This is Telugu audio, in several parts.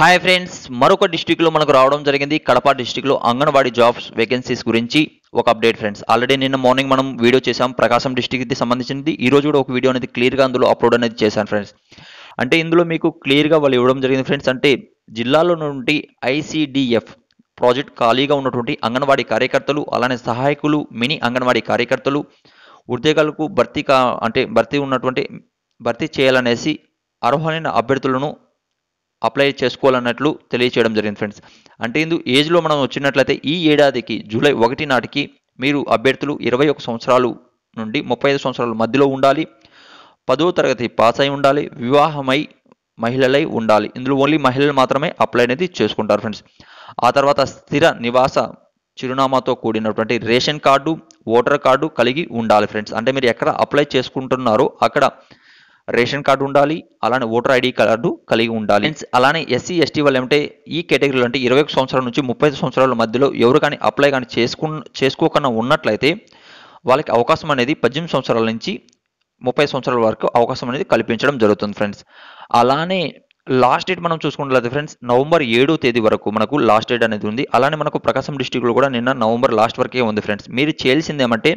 హాయ్ ఫ్రెండ్స్ మరొక డిస్టిక్లో మనకు రావడం జరిగింది కడప డిస్టిక్లో అంగన్వాడీ జాబ్స్ వేకెన్సీస్ గురించి ఒక అప్డేట్ ఫ్రెండ్స్ ఆల్రెడీ నిన్న మార్నింగ్ మనం వీడియో చేసాం ప్రకాశం డిస్టిక్కి సంబంధించింది ఈ రోజు కూడా ఒక వీడియో అనేది క్లియర్గా అందులో అప్లోడ్ అనేది చేశాను ఫ్రెండ్స్ అంటే ఇందులో మీకు క్లియర్గా వాళ్ళు ఇవ్వడం జరిగింది ఫ్రెండ్స్ అంటే జిల్లాలో నుండి ఐసీడిఎఫ్ ప్రాజెక్ట్ ఖాళీగా ఉన్నటువంటి అంగన్వాడీ కార్యకర్తలు అలానే సహాయకులు మినీ అంగన్వాడీ కార్యకర్తలు ఉద్యోగాలకు భర్తీ కా అంటే భర్తీ ఉన్నటువంటి భర్తీ చేయాలనేసి అర్హులైన అభ్యర్థులను అప్లై చేసుకోవాలన్నట్లు తెలియచేయడం జరిగింది ఫ్రెండ్స్ అంటే ఇందు ఏజ్లో మనం వచ్చినట్లయితే ఈ ఏడాదికి జూలై ఒకటి నాటికి మీరు అభ్యర్థులు ఇరవై ఒక సంవత్సరాలు నుండి ముప్పై ఐదు సంవత్సరాల మధ్యలో ఉండాలి పదో తరగతి పాస్ అయి ఉండాలి వివాహమై మహిళలై ఉండాలి ఇందులో ఓన్లీ మహిళలు మాత్రమే అప్లై అనేది చేసుకుంటారు ఫ్రెండ్స్ ఆ తర్వాత స్థిర నివాస చిరునామాతో కూడినటువంటి రేషన్ కార్డు ఓటర్ కార్డు కలిగి ఉండాలి ఫ్రెండ్స్ అంటే మీరు ఎక్కడ అప్లై చేసుకుంటున్నారో అక్కడ రేషన్ కార్డు ఉండాలి అలానే ఓటర్ ఐడి కార్డు కలిగి ఉండాలి అలానే ఎస్సీ ఎస్టీ వాళ్ళు ఏమంటే ఈ కేటగిరీలో అంటే ఇరవై సంవత్సరాల నుంచి ముప్పై సంవత్సరాల మధ్యలో ఎవరు కానీ అప్లై కానీ చేసుకు చేసుకోకుండా ఉన్నట్లయితే వాళ్ళకి అవకాశం అనేది పద్దెనిమిది సంవత్సరాల నుంచి ముప్పై సంవత్సరాల వరకు అవకాశం అనేది కల్పించడం జరుగుతుంది ఫ్రెండ్స్ అలానే లాస్ట్ డేట్ మనం చూసుకున్నట్లయితే ఫ్రెండ్స్ నవంబర్ ఏడో తేదీ వరకు మనకు లాస్ట్ డేట్ అనేది ఉంది అలానే మనకు ప్రకాశం డిస్టిక్లో కూడా నిన్న నవంబర్ లాస్ట్ వరకే ఉంది ఫ్రెండ్స్ మీరు చేయాల్సింది ఏమంటే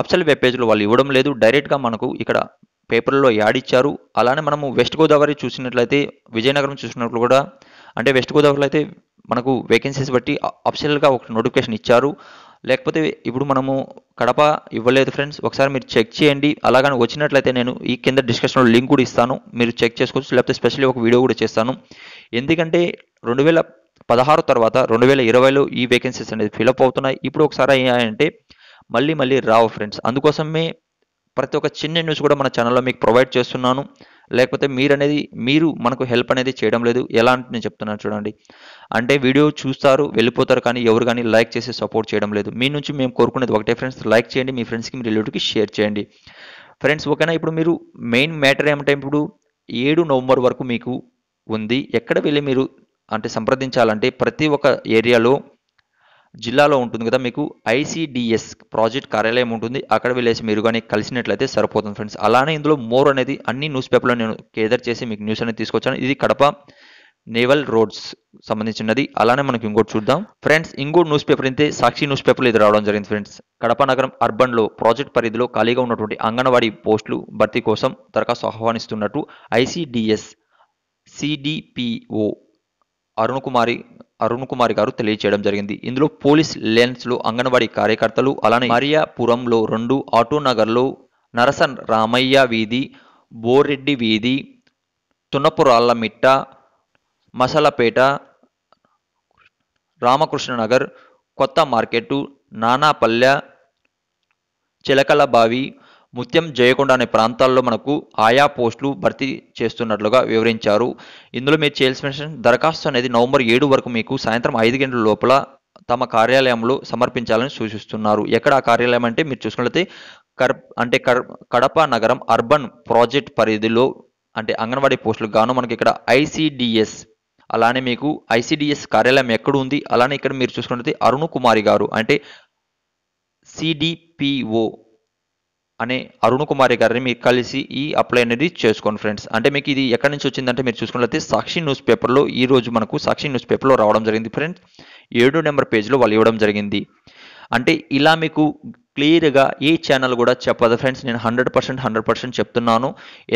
అప్సల్ వెబ్ పేజ్లో వాళ్ళు ఇవ్వడం లేదు డైరెక్ట్గా మనకు ఇక్కడ పేపర్లో యాడ్ ఇచ్చారు అలానే మనము వెస్ట్ గోదావరి చూసినట్లయితే విజయనగరం చూసినట్లు కూడా అంటే వెస్ట్ గోదావరిలో అయితే మనకు వేకెన్సీస్ బట్టి అఫిషియల్గా ఒక నోటిఫికేషన్ ఇచ్చారు లేకపోతే ఇప్పుడు మనము కడప ఇవ్వలేదు ఫ్రెండ్స్ ఒకసారి మీరు చెక్ చేయండి అలాగని వచ్చినట్లయితే నేను ఈ కింద డిస్క్రిప్షన్లో లింక్ కూడా ఇస్తాను మీరు చెక్ చేసుకోవచ్చు లేకపోతే స్పెషల్లీ ఒక వీడియో కూడా చేస్తాను ఎందుకంటే రెండు వేల పదహారు తర్వాత రెండు వేల ఇరవైలో ఈ వేకెన్సీస్ అనేది ఫిలప్ అవుతున్నాయి ఇప్పుడు ఒకసారి అయ్యాయంటే మళ్ళీ మళ్ళీ రావు ఫ్రెండ్స్ అందుకోసమే ప్రతి ఒక్క చిన్న న్యూస్ కూడా మన ఛానల్లో మీకు ప్రొవైడ్ చేస్తున్నాను లేకపోతే మీరు అనేది మీరు మనకు హెల్ప్ అనేది చేయడం లేదు ఎలా అంటే నేను చెప్తున్నాను చూడండి అంటే వీడియో చూస్తారు వెళ్ళిపోతారు కానీ ఎవరు కానీ లైక్ చేసి సపోర్ట్ చేయడం లేదు మీ నుంచి మేము కోరుకునేది ఒకటే ఫ్రెండ్స్ లైక్ చేయండి మీ ఫ్రెండ్స్కి మీ రిలేటివ్కి షేర్ చేయండి ఫ్రెండ్స్ ఓకేనా ఇప్పుడు మీరు మెయిన్ మ్యాటర్ ఏమంటే ఇప్పుడు ఏడు నవంబర్ వరకు మీకు ఉంది ఎక్కడ వెళ్ళి మీరు అంటే సంప్రదించాలంటే ప్రతి ఒక్క ఏరియాలో జిల్లాలో ఉంటుంది కదా మీకు ఐసీడిఎస్ ప్రాజెక్ట్ కార్యాలయం ఉంటుంది అక్కడ వెళ్ళేసి మీరు కానీ కలిసినట్లయితే సరిపోతుంది ఫ్రెండ్స్ అలానే ఇందులో మోర్ అనేది అన్ని న్యూస్ పేపర్లో నేను కేదర్ చేసి మీకు న్యూస్ అనేది తీసుకొచ్చాను ఇది కడప నేవల్ రోడ్స్ సంబంధించినది అలానే మనకి ఇంకోటి చూద్దాం ఫ్రెండ్స్ ఇంకో న్యూస్ పేపర్ అయితే సాక్షి న్యూస్ పేపర్లో ఇది రావడం జరిగింది ఫ్రెండ్స్ కడప నగరం అర్బన్లో ప్రాజెక్ట్ పరిధిలో ఖాళీగా ఉన్నటువంటి అంగన్వాడీ పోస్టులు భర్తీ కోసం దరఖాస్తు ఆహ్వానిస్తున్నట్టు ఐసీడిఎస్ సిడిపిఓ అరుణ్ కుమారి అరుణ్ కుమార్ గారు తెలియజేయడం జరిగింది ఇందులో పోలీస్ లెన్స్లో అంగన్వాడీ కార్యకర్తలు అలానే మరియాపురంలో రెండు ఆటోనగర్లో నరస రామయ్య వీధి బోరెడ్డి వీధి తున్నపురాళ్ళ మిట్ట మసలపేట రామకృష్ణనగర్ కొత్త మార్కెట్టు నానాపల్లె చిలకలబావి ముత్యం జయకొండ అనే ప్రాంతాల్లో మనకు ఆయా పోస్టులు భర్తీ చేస్తున్నట్లుగా వివరించారు ఇందులో మీరు చేయాల్సిన దరఖాస్తు అనేది నవంబర్ ఏడు వరకు మీకు సాయంత్రం ఐదు గంటల లోపల తమ కార్యాలయంలో సమర్పించాలని సూచిస్తున్నారు ఎక్కడ ఆ కార్యాలయం అంటే మీరు చూసుకున్నట్లయితే కర్ అంటే కడప నగరం అర్బన్ ప్రాజెక్ట్ పరిధిలో అంటే అంగన్వాడీ పోస్టులకు గాను మనకి ఇక్కడ ఐసీడిఎస్ అలానే మీకు ఐసీడిఎస్ కార్యాలయం ఎక్కడ ఉంది అలానే ఇక్కడ మీరు చూసుకున్నట్లయితే అరుణ్ కుమారి గారు అంటే సిడిపిఓ అనే అరుణ్ కుమారి గారిని మీరు కలిసి ఈ అప్లై అనేది చేసుకోండి ఫ్రెండ్స్ అంటే మీకు ఇది ఎక్కడి నుంచి వచ్చిందంటే మీరు చూసుకున్నట్లయితే సాక్షి న్యూస్ పేపర్లో ఈ రోజు మనకు సాక్షి న్యూస్ పేపర్లో రావడం జరిగింది ఫ్రెండ్స్ ఏడో నెంబర్ పేజ్లో వాళ్ళు ఇవ్వడం జరిగింది అంటే ఇలా మీకు క్లియర్గా ఏ ఛానల్ కూడా చెప్పదు ఫ్రెండ్స్ నేను హండ్రెడ్ పర్సెంట్ హండ్రెడ్ పర్సెంట్ చెప్తున్నాను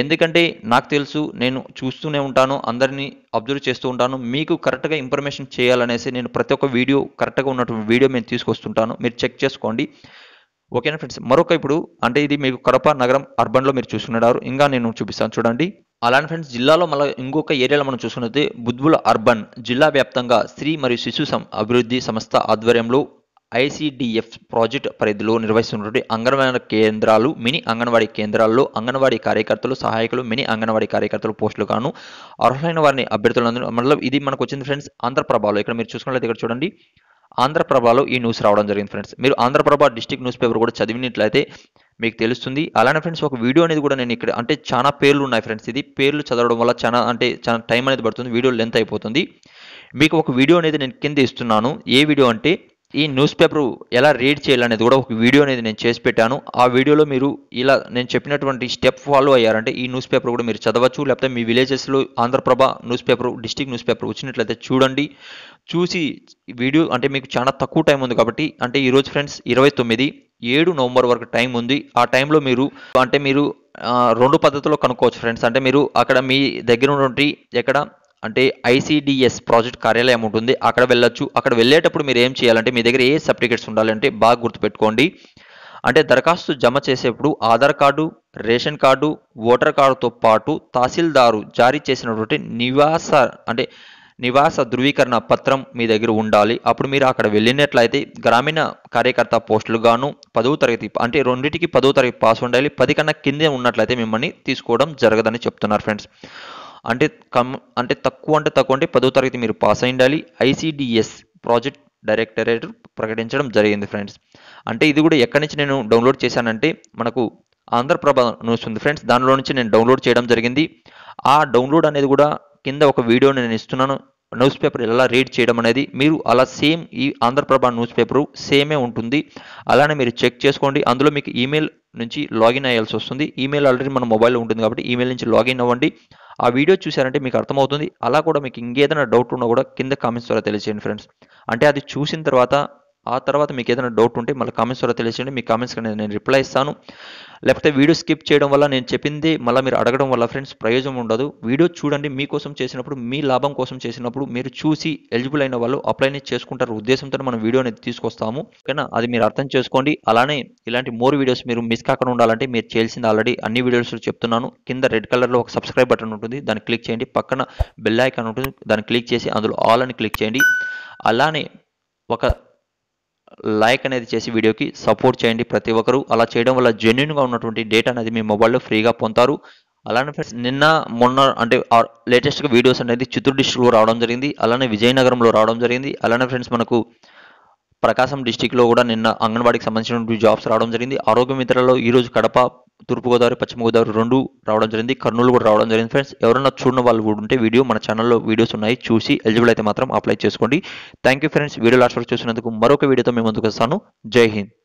ఎందుకంటే నాకు తెలుసు నేను చూస్తూనే ఉంటాను అందరినీ అబ్జర్వ్ చేస్తూ ఉంటాను మీకు కరెక్ట్గా ఇన్ఫర్మేషన్ చేయాలనేసి నేను ప్రతి ఒక్క వీడియో కరెక్ట్గా ఉన్నటువంటి వీడియో నేను తీసుకొస్తుంటాను మీరు చెక్ చేసుకోండి ఓకేనా ఫ్రెండ్స్ మరొక ఇప్పుడు అంటే ఇది మీకు కడప నగరం అర్బన్లో మీరు చూసుకున్నారు ఇంకా నేను చూపిస్తాను చూడండి అలానే ఫ్రెండ్స్ జిల్లాలో మళ్ళీ ఇంకొక ఏరియాలో మనం చూసుకున్నది బుద్ధుల అర్బన్ జిల్లా వ్యాప్తంగా స్త్రీ మరియు శిశు అభివృద్ధి సంస్థ ఆధ్వర్యంలో ఐసిడిఎఫ్ ప్రాజెక్ట్ పరిధిలో నిర్వహిస్తున్నటువంటి అంగన్వాడీ కేంద్రాలు మినీ అంగన్వాడీ కేంద్రాల్లో అంగన్వాడీ కార్యకర్తలు సహాయకులు మినీ అంగన్వాడీ కార్యకర్తలు పోస్టులు కాను అర్హులైన వారిని అభ్యర్థులందరూ మళ్ళీ ఇది మనకు వచ్చింది ఫ్రెండ్స్ ఆంధ్రప్రభలో ఇక్కడ మీరు చూసుకున్నట్లయితే ఇక్కడ చూడండి ఆంధ్రప్రభలో ఈ న్యూస్ రావడం జరిగింది ఫ్రెండ్స్ మీరు ఆంధ్రప్రభ డిస్టిక్ న్యూస్ పేపర్ కూడా చదివినట్లయితే మీకు తెలుస్తుంది అలానే ఫ్రెండ్స్ ఒక వీడియో అనేది కూడా నేను ఇక్కడ అంటే చాలా పేర్లు ఉన్నాయి ఫ్రెండ్స్ ఇది పేర్లు చదవడం వల్ల చాలా అంటే చాలా టైం అనేది పడుతుంది వీడియో లెంత్ అయిపోతుంది మీకు ఒక వీడియో అనేది నేను కింద ఇస్తున్నాను ఏ వీడియో అంటే ఈ న్యూస్ పేపర్ ఎలా రీడ్ చేయాలనేది కూడా ఒక వీడియో అనేది నేను చేసి పెట్టాను ఆ వీడియోలో మీరు ఇలా నేను చెప్పినటువంటి స్టెప్ ఫాలో అయ్యారంటే ఈ న్యూస్ పేపర్ కూడా మీరు చదవచ్చు లేకపోతే మీ విలేజెస్లో Andhra Prabha news paper district news paper వచ్చినట్లయితే చూడండి చూసి వీడియో అంటే మీకు చాలా తక్కువ టైం ఉంది కాబట్టి అంటే ఈరోజు ఫ్రెండ్స్ ఇరవై తొమ్మిది ఏడు నవంబర్ వరకు టైం ఉంది ఆ టైంలో మీరు అంటే మీరు రెండు పద్ధతిలో కనుక్కోవచ్చు ఫ్రెండ్స్ అంటే మీరు అక్కడ మీ దగ్గర ఉన్నటువంటి ఎక్కడ అంటే ఐసీడిఎస్ ప్రాజెక్ట్ కార్యాలయం ఉంటుంది అక్కడ వెళ్ళొచ్చు అక్కడ వెళ్ళేటప్పుడు మీరు ఏం చేయాలంటే మీ దగ్గర ఏ సర్టిఫికేట్స్ ఉండాలంటే బాగా గుర్తుపెట్టుకోండి అంటే దరఖాస్తు జమ చేసేప్పుడు Aadhaar card ration card voter కార్డుతో పాటు తహసీల్దారు జారీ చేసినటువంటి నివాస అంటే నివాస ధృవీకరణ పత్రం మీ దగ్గర ఉండాలి అప్పుడు మీరు అక్కడ వెళ్ళినట్లయితే గ్రామీణ కార్యకర్త పోస్టులు గాను పదవ తరగతి అంటే రెండింటికి పదవ తరగతి పాస్ ఉండాలి పది కన్నా కిందే ఉన్నట్లయితే మిమ్మల్ని తీసుకోవడం జరగదని చెప్తున్నారు ఫ్రెండ్స్ అంటే కమ్ అంటే తక్కువ అంటే తక్కువ అంటే పదో తరగతి మీరు పాస్ అయి ఉండాలి ఐసిడిఎస్ ప్రాజెక్ట్ డైరెక్టరేట్ ప్రకటించడం జరిగింది ఫ్రెండ్స్ అంటే ఇది కూడా ఎక్కడి నుంచి నేను డౌన్లోడ్ చేశానంటే మనకు ఆంధ్రప్రభ న్యూస్ ఉంది ఫ్రెండ్స్ దానిలో నుంచి నేను డౌన్లోడ్ చేయడం జరిగింది ఆ డౌన్లోడ్ అనేది కూడా కింద ఒక వీడియో నేను ఇస్తున్నాను న్యూస్ పేపర్ ఎలా రీడ్ చేయడం అనేది మీరు అలా సేమ్ ఈ ఆంధ్రప్రభ న్యూస్ పేపర్ సేమే ఉంటుంది అలానే మీరు చెక్ చేసుకోండి అందులో మీకు ఈమెయిల్ నుంచి లాగిన్ అయ్యాల్సి వస్తుంది ఈమెయిల్ ఆల్రెడీ మన మొబైల్లో ఉంటుంది కాబట్టి ఈమెయిల్ నుంచి లాగిన్ అవ్వండి ఆ వీడియో చూసారంటే మీకు అర్థమవుతుంది అలా కూడా మీకు ఇంకేదైనా డౌట్ ఉన్నా కూడా కింద కామెంట్స్ ద్వారా తెలియజేయండి ఫ్రెండ్స్ అంటే అది చూసిన తర్వాత ఆ తర్వాత మీకు ఏదైనా డౌట్ ఉంటే మళ్ళీ కామెంట్స్ ద్వారా తెలియజేయండి మీ కామెంట్స్ కానీ నేను రిప్లై ఇస్తాను లేకపోతే వీడియో స్కిప్ చేయడం వల్ల నేను చెప్పింది మళ్ళీ మీరు అడగడం వల్ల ఫ్రెండ్స్ ప్రయోజనం ఉండదు వీడియో చూడండి మీకోసం చేసినప్పుడు మీ లాభం కోసం చేసినప్పుడు మీరు చూసి ఎలిజిబుల్ అయిన వాళ్ళు అప్లైని చేసుకుంటారు ఉద్దేశంతో మనం వీడియో అనేది తీసుకొస్తాము ఓకేనా అది మీరు అర్థం చేసుకోండి అలానే ఇలాంటి మోర్ వీడియోస్ మీరు మిస్ కాకుండా ఉండాలంటే మీరు చేయాల్సింది ఆల్రెడీ అన్ని వీడియోస్ చెప్తున్నాను కింద రెడ్ కలర్లో ఒక సబ్స్క్రైబ్ బటన్ ఉంటుంది దాన్ని క్లిక్ చేయండి పక్కన బెల్ ఐకాన్ ఉంటుంది దాన్ని క్లిక్ చేసి అందులో ఆల్ అని క్లిక్ చేయండి అలానే ఒక లైక్ అనేది చేసి వీడియోకి సపోర్ట్ చేయండి ప్రతి ఒక్కరు అలా చేయడం వల్ల జెన్యున్గా ఉన్నటువంటి డేటా అనేది మీ మొబైల్లో ఫ్రీగా పొందుతారు అలానే ఫ్రెండ్స్ నిన్న మొన్న అంటే లేటెస్ట్గా వీడియోస్ అనేది చిత్తూరు డిస్టిక్లో రావడం జరిగింది అలానే విజయనగరంలో రావడం జరిగింది అలానే ఫ్రెండ్స్ మనకు ప్రకాశం డిస్టిక్లో కూడా నిన్న అంగన్వాడికి సంబంధించినటువంటి జాబ్స్ రావడం జరిగింది ఆరోగ్య మిత్రలో ఈరోజు కడప తూర్పుగోదావరి పశ్చిమ గోదావరి రెండు రావడం జరిగింది కర్నూలు కూడా రావడం జరిగింది ఫ్రెండ్స్ ఎవరైనా చూడని వాళ్ళు కూడా ఉంటే వీడియో మన ఛానల్లో వీడియోస్ ఉన్నాయి చూసి ఎలిజిబుల్ అయితే మాత్రం అప్లై చేసుకోండి thank you friends video last వరకు చూసినందుకు మరొక వీడియోతో మేము ముందుకు వస్తాను జై హింద్